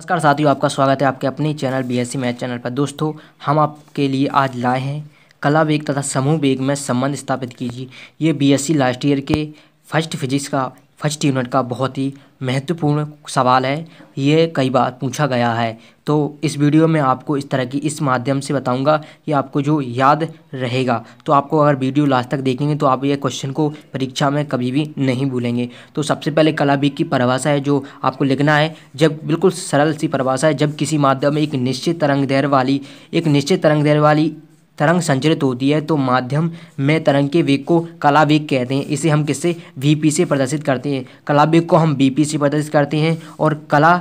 नमस्कार साथियों आपका स्वागत है आपके अपने channel B S math channel पर दोस्तों हम आपके लिए आज लाए हैं कला वेग तथा समूह वेग में संबंध स्थापित कीजिए ये बीएससी लास्ट ईयर के फर्स्ट फिजिक्स का फर्स्ट यूनिट का बहुत ही महत्वपूर्ण सवाल है ये कई बार पूछा गया है तो इस वीडियो में आपको इस तरह की इस माध्यम से बताऊंगा कि आपको जो याद रहेगा तो आपको अगर वीडियो लास्ट तक देखेंगे तो आप ये क्वेश्चन को परीक्षा में कभी भी नहीं भूलेंगे तो सबसे पहले कला बीक की परिभाषा है जो आपको लिखना है जब बिल्कुल सरल सी परिभाषा है जब किसी माध्यम में एक निश्चित तरंग दैर वाली एक निश्चित तरंग दैर वाली तरंग संचरित होती है तो माध्यम में तरंग के वेग को कला वेग कहते हैं इसे हम किससे वीपी से प्रदर्शित करते हैं कला वेग को हम बीपी से प्रदर्शित करते हैं और कला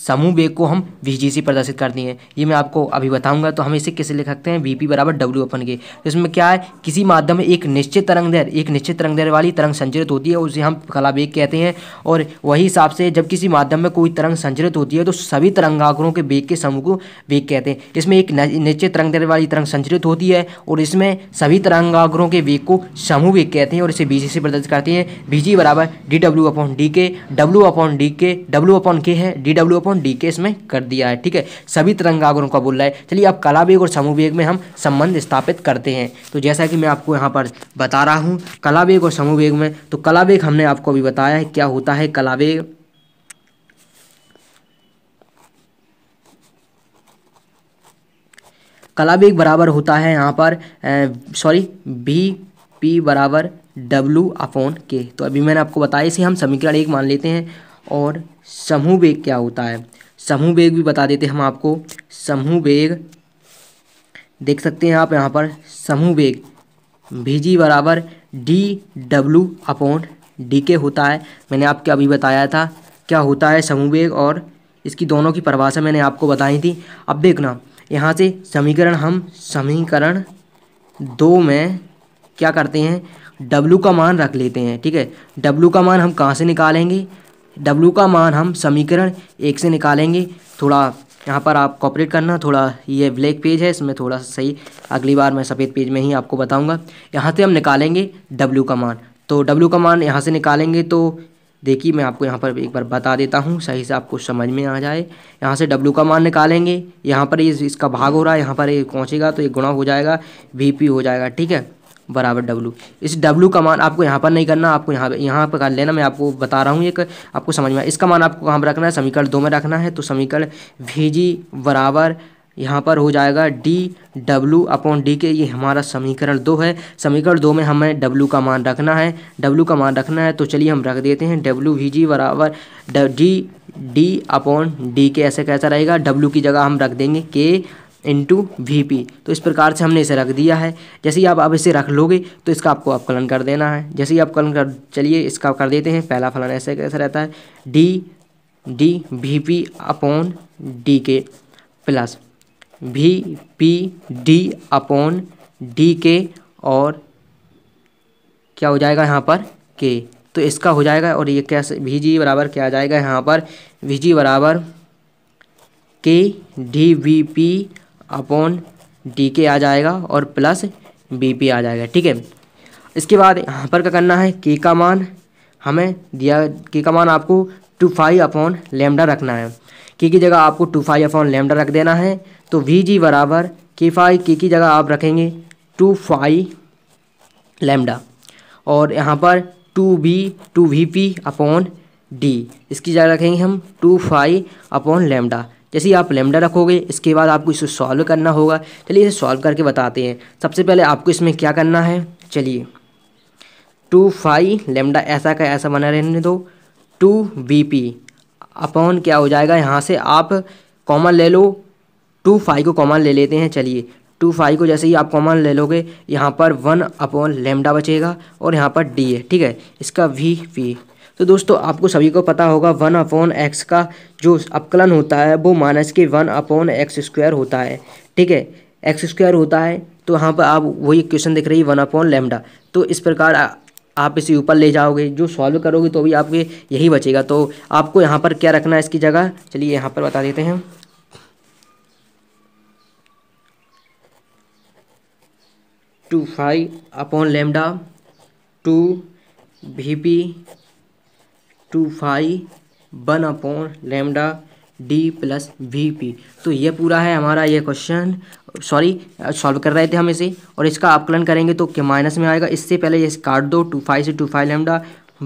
समूह बे को हम वी प्रदर्शित करती हैं ये मैं आपको अभी बताऊंगा तो हम इसे कैसे लिख सकते हैं वी पी बराबर डब्ल्यू अपन के तो इसमें क्या है किसी माध्यम में एक निश्चित तरंग दैर एक निश्चित तरंग दैर वाली तरंग संचरित होती है उसे हम कला बेग कहते हैं और वही हिसाब से जब किसी माध्यम में कोई तरंग संचरित होती है तो सभी तरंगाकरों के बेग के समूह को बेग कहते हैं इसमें एक निश्चित तरंग दैर वाली तरंग संचरित होती है और इसमें सभी तरंगाकरों के वेग को समूह वेग कहते हैं और इसे बी से प्रदर्शित करते हैं बी बराबर D W upon D K W upon D K W upon K है डी डब्ल्यू अपॉन डी के इसमें कर दिया है ठीक है सभी तरंगागरों का बोल रहा है चलिए अब कला वेग और समूह वेग में हम संबंध स्थापित करते हैं तो जैसा कि मैं आपको यहाँ पर बता रहा हूँ कला वेग और समूह वेग में तो कला वेग हमने आपको अभी बताया है क्या होता है कला वेग कला वेग बराबर होता है यहाँ पर सॉरी बी पी बराबर डब्लू अपॉन के तो अभी मैंने आपको बताया इसे हम समीकरण एक मान लेते हैं और समूह वेग क्या होता है समूह वेग भी बता देते हैं हम आपको समूह वेग देख सकते हैं आप यहाँ पर समूह वेग भी जी बराबर डी डब्ल्यू अपॉन डी के होता है मैंने आपके अभी बताया था क्या होता है समूह वेग और इसकी दोनों की परिभाषा मैंने आपको बताई थी अब देखना यहाँ से समीकरण हम समीकरण दो में क्या करते हैं डब्लू का मान रख लेते हैं ठीक है डब्लू का मान हम कहाँ से निकालेंगे डब्लू का मान हम समीकरण एक से निकालेंगे थोड़ा यहाँ पर आप कॉपरेट करना थोड़ा ये ब्लैक पेज है इसमें थोड़ा सा सही अगली बार मैं सफ़ेद पेज में ही आपको बताऊँगा यहाँ से हम निकालेंगे डब्लू का मान तो डब्लू का मान यहाँ से निकालेंगे तो देखिए मैं आपको यहाँ पर एक बार बता देता हूँ सही से आपको समझ में आ जाए यहाँ से डब्लू का मान निकालेंगे यहाँ पर ये इस, इसका भाग हो रहा है यहाँ पर ये पहुँचेगा तो ये गुणा हो जाएगा वी हो जाएगा ठीक है बराबर डब्लू इस डब्लू का मान आपको यहाँ पर नहीं करना आपको यहाँ पर यहाँ पर कर लेना मैं आपको बता रहा हूँ एक आपको समझ में इसका मान आपको कहाँ पर रखना है समीकरण दो में रखना है तो समीकरण वी जी बराबर यहाँ पर हो जाएगा डी डब्लू अपॉन डी के ये हमारा समीकरण दो है समीकरण दो में हमें डब्लू का मान रखना है डब्लू का मान रखना है तो चलिए हम रख देते हैं डब्लू वी जी बराबर डी डी अपॉन डी के ऐसे कैसा रहेगा डब्लू की जगह हम रख देंगे के इंटू वी पी तो इस प्रकार से हमने इसे रख दिया है जैसे ही आप अब इसे रख लोगे तो इसका आपको अपकलन कर देना है जैसे ही अपकलन कर चलिए इसका कर देते हैं पहला फलन ऐसे कैसे रहता है D D V P upon D K plus V P D upon D K और क्या हो जाएगा यहाँ पर के तो इसका हो जाएगा और ये कैसे वी जी बराबर क्या आ जाएगा यहाँ पर वी जी बराबर K D V P upon D K आ जाएगा और प्लस बी पी आ जाएगा ठीक है इसके बाद यहाँ पर क्या करना है के का मान हमें दिया के का मान आपको टू फाइव अपॉन लेमडा रखना है के की जगह आपको टू फाइव अपॉन लेमडा रख देना है तो वी जी बराबर के फाइव के की जगह आप रखेंगे टू फाइव लेमडा और यहाँ पर two B two V P upon D इसकी जगह रखेंगे हम टू फाइव अपॉन लेमडा जैसे आप लेमडा रखोगे इसके बाद आपको इसे सॉल्व करना होगा चलिए इसे सॉल्व करके बताते हैं सबसे पहले आपको इसमें क्या करना है चलिए टू फाइव लेमडा ऐसा का ऐसा बना रहने दो टू बी पी अपॉन क्या हो जाएगा यहाँ से आप कॉमन ले लो टू फाइव को कॉमन ले लेते हैं चलिए टू फाइव को जैसे ही आप कॉमन ले लोगे यहाँ पर वन अपॉन लेमडा बचेगा और यहाँ पर डी है ठीक है इसका वी पी तो दोस्तों आपको सभी को पता होगा वन अपॉन एक्स का जो अपकलन होता है वो माइनस के वन अपॉन एक्स स्क्वायर होता है ठीक है एक्स स्क्वायर होता है तो यहाँ पर आप वही क्वेश्चन दिख रही है वन अपॉन लेमडा तो इस प्रकार आप इसे ऊपर ले जाओगे जो सॉल्व करोगे तो भी आपके यही बचेगा तो आपको यहाँ पर क्या रखना है इसकी जगह चलिए यहाँ पर बता देते हैं two five upon lambda two V P two phi one upon lambda D plus V P तो ये पूरा है हमारा ये क्वेश्चन सॉरी सॉल्व कर रहे थे हम इसे और इसका आकलन करेंगे तो क्या माइनस में आएगा इससे पहले ये काट दो टू फाइव से two five lambda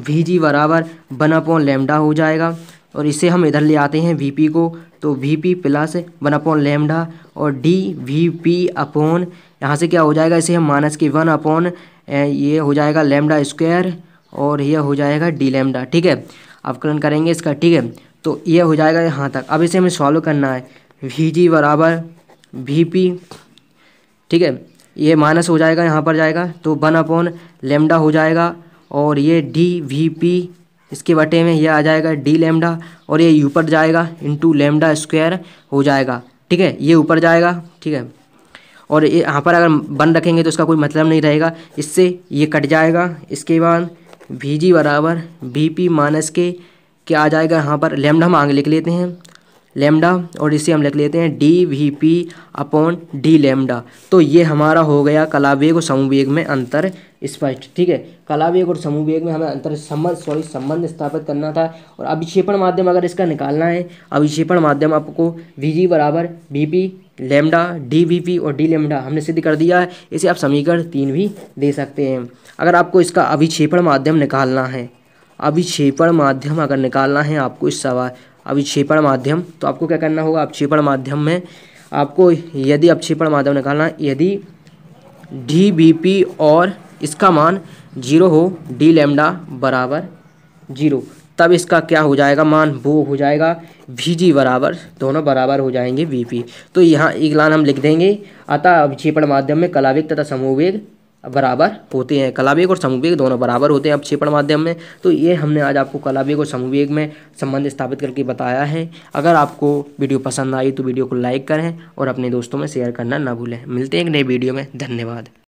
V G बराबर वन अपॉन लेमडा हो जाएगा और इसे हम इधर ले आते हैं वी पी को तो V P plus one upon lambda और डी वी पी अपॉन यहाँ से क्या हो जाएगा इसे हम माइनस के वन अपॉन ये हो जाएगा लेमडा स्क्वायर और यह हो जाएगा डी लेमडा ठीक है अवकलन करेंगे इसका ठीक है तो यह हो जाएगा यहाँ तक अब इसे हमें सॉल्व करना है वी जी बराबर वी पी ठीक है ये माइनस हो जाएगा यहाँ पर जाएगा तो वन अपॉन लेमडा हो जाएगा और ये डी वी पी इसके बटे में यह आ जाएगा डी लेमडा और ये ऊपर जाएगा टू लेमडा स्क्वायर हो जाएगा ठीक है ये ऊपर जाएगा ठीक है और ये यहाँ पर अगर बन रखेंगे तो इसका कोई मतलब नहीं रहेगा इससे ये कट जाएगा इसके बाद वी जी बराबर वी पी माइनस के क्या आ जाएगा यहाँ पर लेमडा हम आगे लिख लेते हैं लेमडा और इसे हम लिख लेते हैं D V P upon D lambda तो ये हमारा हो गया कलावेग और समूवेग में अंतर स्पष्ट ठीक है कलावेग और समूवेग में हमें अंतर संबंध सॉरी संबंध स्थापित करना था और अभिक्षेपण माध्यम अगर इसका निकालना है अभिक्षेपण माध्यम आपको वी जी बराबर V P lambda D V P और डी लेमडा हमने सिद्ध कर दिया है इसे आप समीकरण तीन भी दे सकते हैं अगर आपको इसका अभिक्षेपण माध्यम निकालना है अभिक्षेपण माध्यम अगर निकालना है आपको इस सवाल अभिक्षेपण माध्यम तो आपको क्या करना होगा अपक्षेपण माध्यम में आपको यदि अपक्षेपण माध्यम निकालना है यदि डी बी पी और इसका मान जीरो हो डी लेमडा बराबर जीरो तब इसका क्या हो जाएगा मान वो हो जाएगा वी जी बराबर दोनों बराबर हो जाएंगे वी पी तो यहाँ एक लान हम लिख देंगे अतः अभिक्षेपण माध्यम में कलावेग तथा समूह वेग बराबर होते हैं कलावेग और समूहवेग दोनों बराबर होते हैं अवक्षेपण माध्यम में तो ये हमने आज आपको कलावेग और समूहवेग में संबंध स्थापित करके बताया है अगर आपको वीडियो पसंद आई तो वीडियो को लाइक करें और अपने दोस्तों में शेयर करना ना भूलें मिलते हैं एक नए वीडियो में धन्यवाद